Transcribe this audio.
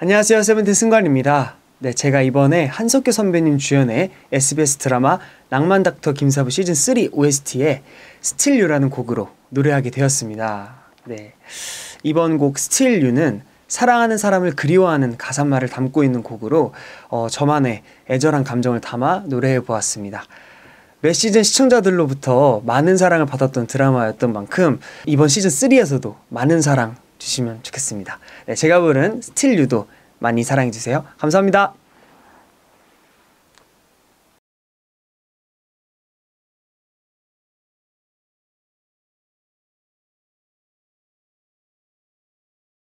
안녕하세요. 세븐틴 승관입니다. 네, 제가 이번에 한석규 선배님 주연의 SBS 드라마 낭만 닥터 김사부 시즌 3 OST에 스틸유라는 곡으로 노래하게 되었습니다. 네. 이번 곡 스틸유는 사랑하는 사람을 그리워하는 가사말을 담고 있는 곡으로 어, 저만의 애절한 감정을 담아 노래해 보았습니다. 몇 시즌 시청자들로부터 많은 사랑을 받았던 드라마였던 만큼 이번 시즌 3에서도 많은 사랑 주시면 좋겠습니다. 네, 제가 부른 스틸 유도 많이 사랑해 주세요. 감사합니다.